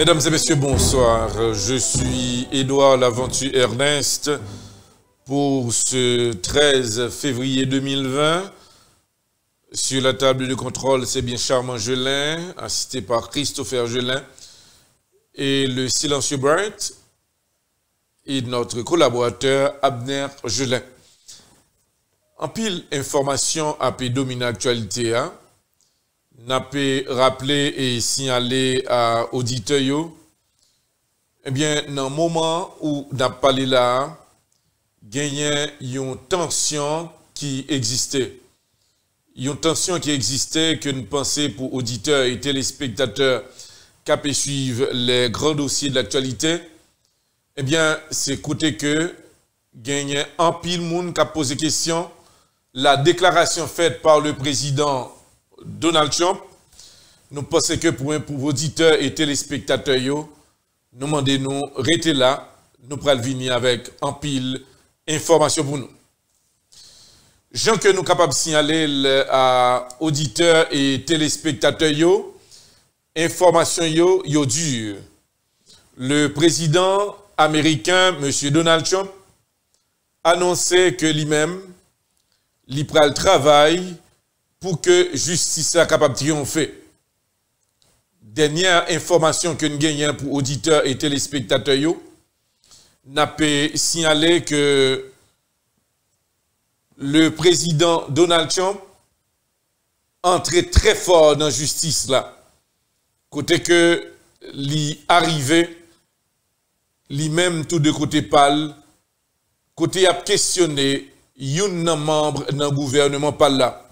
Mesdames et messieurs, bonsoir. Je suis Édouard Laventure Ernest pour ce 13 février 2020. Sur la table de contrôle, c'est bien Charmant Gelin, assisté par Christopher Gelin et le silencieux Bright et notre collaborateur Abner Gelin. En pile information à Pédomine actualité, hein n'a pas rappelé et signalé à l'auditeur. eh bien, dans le moment où n'a parlé là, il y a une tension qui existait. Une tension qui existait que nous pensons pour auditeurs et téléspectateurs qui suivent les grands dossiers de l'actualité. Eh bien, c'est côté que gagnait un pile monde qui a posé question. La déclaration faite par le président Donald Trump, nous pensons que pour, pour auditeurs et téléspectateurs, nous demandons, nous, restez là, nous prenons venir avec en pile information pour nous. Jean que nous sommes capables de signaler à auditeurs et téléspectateurs, yo, information yo, dure. Le président américain, M. Donald Trump, annonçait que lui-même, il prend le travail pour que justice soit capable de triompher. Dernière information que nous avons pour auditeurs et téléspectateurs, nous pas signalé que le président Donald Trump entrait très fort dans la justice là. Côté que lui arrivait, lui-même tout de côté pâle, côté a questionné un membre d'un gouvernement pâle là.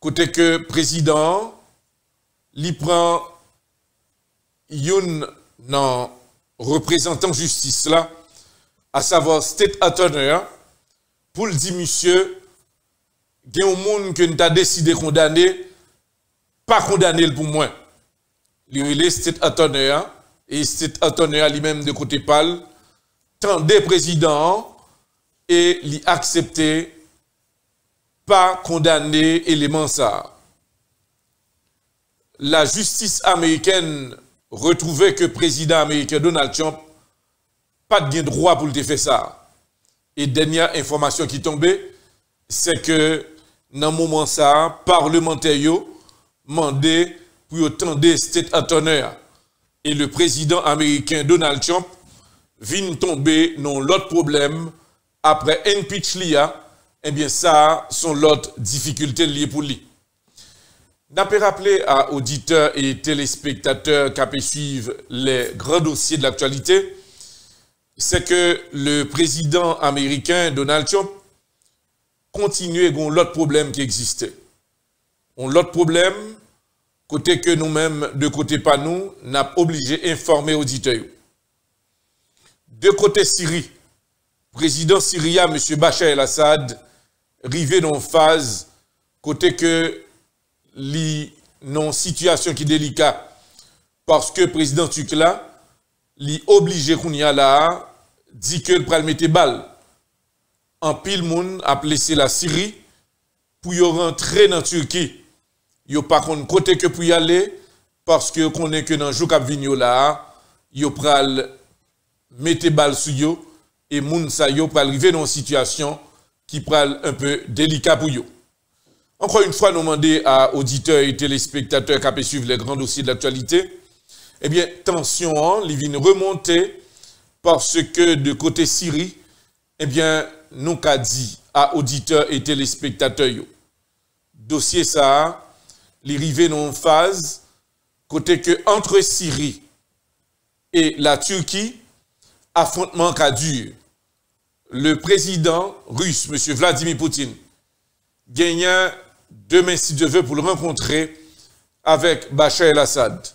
Côté que président, li prend yon nan représentant justice là, à savoir state attorney, hein, pour le dire, monsieur, il y a un monde que a décidé de condamner, pas condamner pour moi. Il est state attorney, hein, et state attorney lui-même de côté pâle, tant des président et lui accepter pas condamné élément ça. La justice américaine retrouvait que le président américain Donald Trump pas de droit pour le faire ça. Et dernière information qui tombait, c'est que dans le moment ça, parlementaire mandé pour tendre state attorney et le président américain Donald Trump vient tomber dans l'autre problème après impeachment eh bien ça, sont l'autre difficulté liée pour lui. N'a pas rappelé à auditeurs et téléspectateurs qui suivent les grands dossiers de l'actualité, c'est que le président américain Donald Trump continue avec l'autre problème qui existait. On l'autre problème, côté que nous-mêmes, de côté pas nous, n'a pas obligé d'informer auditeurs. De côté Syrie, président syrien M. Bachar el-Assad rivé dans phase côté que li non situation qui délicate parce que président Tukla li obligé qu'on y a là dit que le pral mette balle en pile moun a blessé la Syrie pour y rentrer dans Turquie yo pas contre côté que pour y aller parce que qu'on est que dans jour cap vigno là yo pral des balle sur yo et moun sa yo pral arriver dans une situation qui pral un peu délicat pour eux. Encore une fois, nous demandons à auditeurs et téléspectateurs qui suivre les grands dossiers de l'actualité, eh bien, tension, hein, les remonter parce que de côté Syrie, eh bien, nous qu'a dit à auditeurs et téléspectateurs, dossier ça, les rivés non phase, côté que entre Syrie et la Turquie, affrontement qu'a dur le président russe, M. Vladimir Poutine, gagne demain, si je veux pour le rencontrer avec Bachar el-Assad.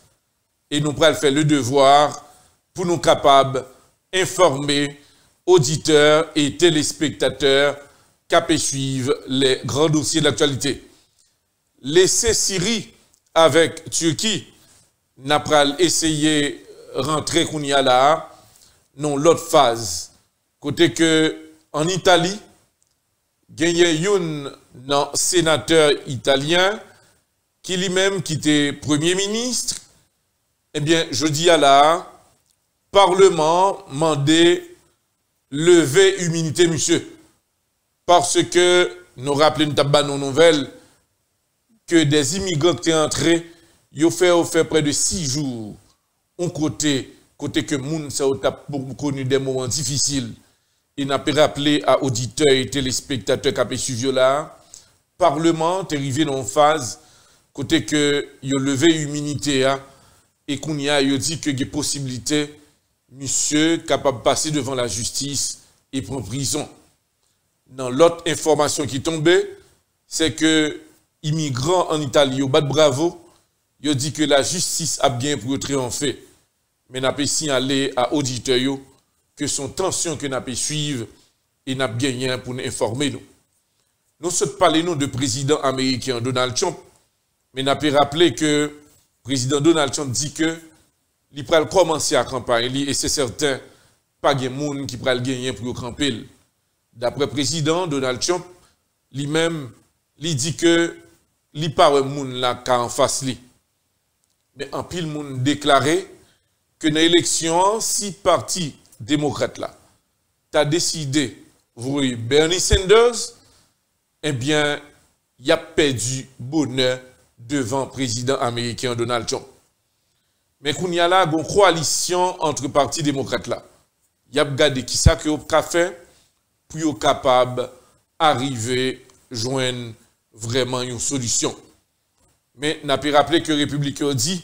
Et nous pourrons faire le devoir pour nous capables informer auditeurs et téléspectateurs qui suivent les grands dossiers de l'actualité. Laisser Syrie avec Turquie, n'a pas essayé rentrer qu'on non l'autre phase Côté que en Italie, y a un sénateur italien qui lui-même qui était premier ministre, Eh bien, je dis à la parlement mandé lever l'humilité, monsieur. parce que, nous rappelons une table nouvelles, que que des immigrants qui sont entrés, ils ont fait près de six jours Côté, côté, côté que moun ça connu connu des moments e na pe rappele a auditei e telespektatei kapè su viola, parleman te rive nan faz kote ke yo leve yu minite a, e koun ya yo di ke ge posibilite monsye kapap pase devan la justis e pran prison. Nan lot informasyon ki tombe, se ke imigran an itali yo bat bravo, yo di ke la justis ap gen pou yo triyonfe, men apè si ale a auditei yo que son tension que n'a pas suivre et n'a gagné pour nous informer nous. Nous sommes parler nous de président américain Donald Trump, mais n'a pas rappelé que président Donald Trump dit que il va commencer à campagne et c'est certain pas de monde qui pourrait gagner pour camper. D'après président Donald Trump, lui-même, il dit que il pas un monde là en face Mais en pile monde déclaré que dans l'élection si parti démocrate-là, tu as décidé, vous Bernie Sanders, eh bien, il a perdu bonheur devant le président américain Donald Trump. Mais qu'on y a là une coalition entre partis démocrates là. Il a gardé qui ça que fait pour être capable d'arriver à joindre vraiment une solution. Mais n'a pas rappelé que les républicains dit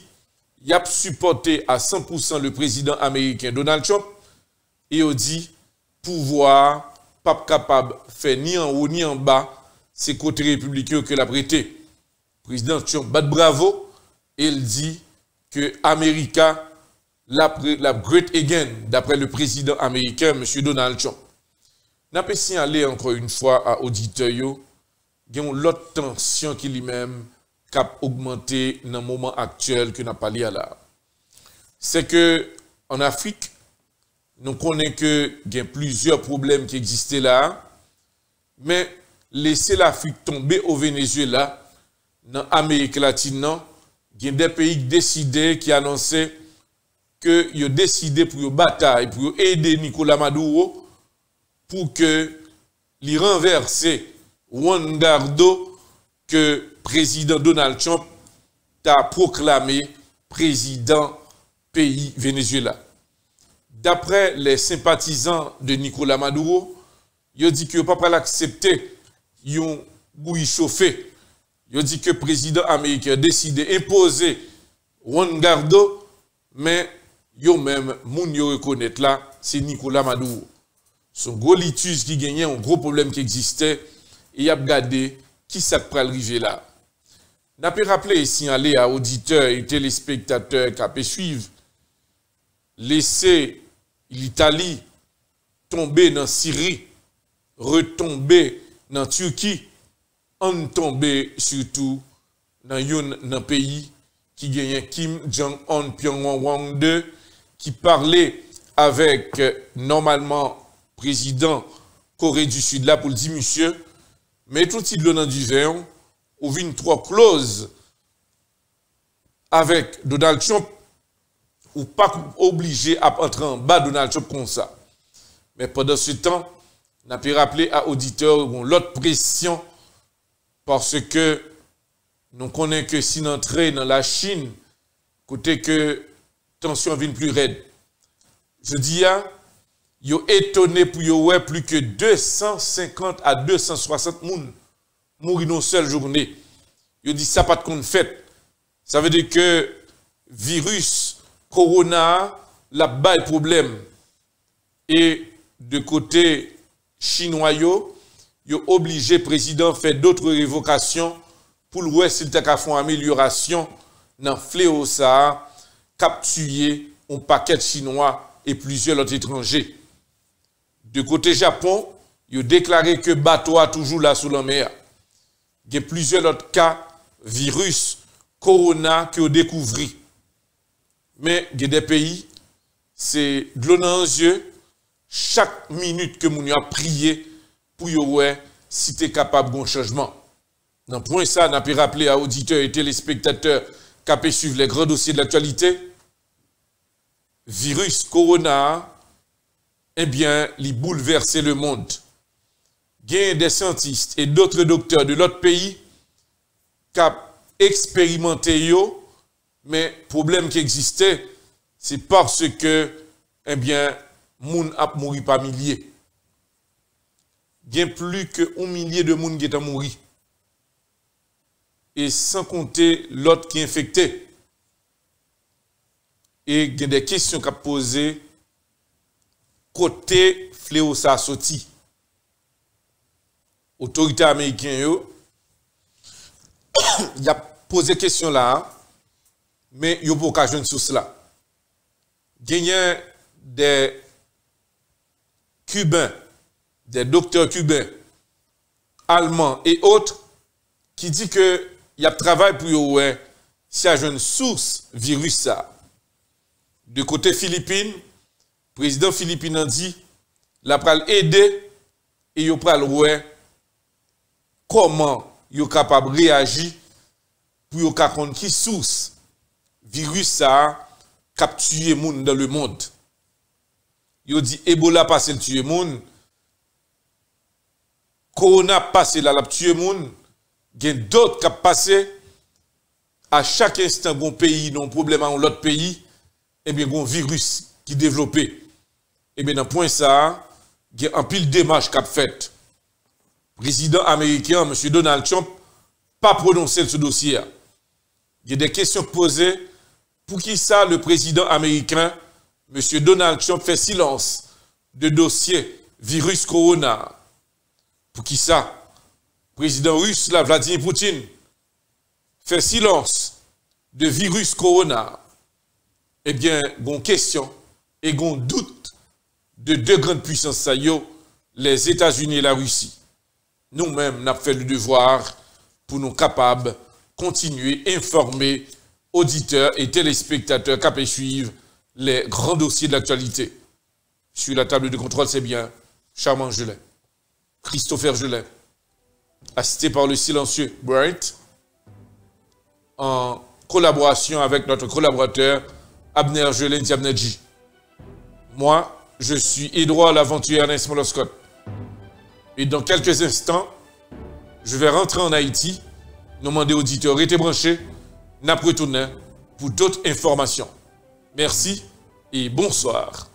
il a supporté à 100% le président américain Donald Trump E yo di, pouvoi, pap kapab fe ni an ou ni an ba se kote republikyo ke la brete. Prezident Choum bat bravo, el di ke Amerika la brete e gen dapre le prezident Amerike, M. Donald Choum. Na pe si an le anko yon fwa a odite yo, gen yon lot tansyon ki li men kap augmente nan mouman aktyel ke na pali ala. Se ke an Afrik, Nous connaissons que il y a plusieurs problèmes qui existaient là, mais laisser l'Afrique tomber au Venezuela, dans l'Amérique latine, il y a des pays qui décidaient, qui annonçaient que ils décidé pour une bataille, pour aider Nicolas Maduro pour que les renverse Juan Gardo que président Donald Trump a proclamé président pays Venezuela d'après les sympathisants de Nicolas Maduro, il dit que pas pas l'accepter ont bouillie Ils Il dit que le président américain a décidé d'imposer Juan Gardo, mais ont même moun yo reconnaître là, c'est Nicolas Maduro. Son gros litus qui gagnait un gros problème qui existait et y a regardé qui prêt à arriver là. N'a pas rappelé ici aller à auditeurs et téléspectateurs qui suivent, suivre l'Italie, tombée dans Syrie, retombée dans Turquie, en tombée surtout dans un pays qui gagnait Kim Jong-un Pyongyang 2, qui parlait avec euh, normalement président Corée du Sud là pour le dire, monsieur, mais tout il le dans géant, ou vient trois clauses avec Donald Trump ou pas obligé à entrer en bas Donald Trump comme ça. Mais pendant ce temps, on a pu rappeler à auditeurs l'autre pression parce que nous connaissons que si nous entrons dans la Chine, côté que tension vient plus raide. Je dis, à ah, yo étonné pour yo plus que 250 à 260 moun mourir dans seule journée. Yo dit ça pas de fait. Ça veut dire que virus Korona la ba e problem. E de kote chinois yo, yo oblige prezident fe d'otre revokasyon pou l'ouest s'il tak a fon ameliorasyon nan fleo sa a, kaptuye on paket chinois e plizye lote etranje. De kote Japon, yo deklare ke batwa toujou la sou lan mer. Ge plizye lote ka virus korona ke yo dekouvri. Men, ge de peyi, se glonan anzye, chak minute ke moun yo apriye pou yo we si te kapab goun chajman. Nan pwen sa, nan pe rappele a auditeur et telespektateur ka pe suive le gren dosye de l'aktualite, virus korona, enbyen eh li bouleverse le monde. Gen de scientistes et d'otre doktors de lot peyi ka eksperimente yo mais problème qui existait, c'est parce que, eh bien, moun a mouru par milliers. Il plus a plus qu'un millier de moun qui est morts. Et sans compter l'autre qui est infecté. Et il y a des questions qu'a posées côté fléau ça sorti. Autorité américaine, il a posé question là. Hein. men yo pou ka joun sou sla. Genyen de kuban, de doktor kuban, alman, et ot, ki di ke yap travay pou yo wè si a joun sou virus sa. De kote Filipine, prezident Filipine an di, la pral ede, e yo pral wè koman yo kapab reagi pou yo ka kon ki sou sou virus ça capturé monde dans le monde. Yo dit Ebola passé le tuer Le Corona passé là la tuer monde. Gen d'autres qui passé à chaque instant bon pays non problème en l'autre pays et eh bien un virus qui développé. Et eh bien dans point ça, il y a un pile démarche qu'a fait. Président américain M. Donald Trump pas prononcé ce dossier. Il y a des questions posées pour qui ça, le président américain, M. Donald Trump, fait silence de dossier virus corona Pour qui ça, président russe, Vladimir Poutine, fait silence de virus corona Eh bien, bon question et bon doute de deux grandes puissances, ça les États-Unis et la Russie. Nous-mêmes, nous avons fait le devoir pour nous capables de continuer à informer auditeurs et téléspectateurs et suivent les grands dossiers de l'actualité. Sur la table de contrôle, c'est bien Charmant Gelin, Christopher Gelin, assisté par le silencieux Bright, en collaboration avec notre collaborateur Abner Gelin Diabnadji. Moi, je suis Edouard l'aventurier Ernest Moller-Scott. Et dans quelques instants, je vais rentrer en Haïti, demander auditeurs, êtes branchés, n'a pas pour d'autres informations. Merci et bonsoir.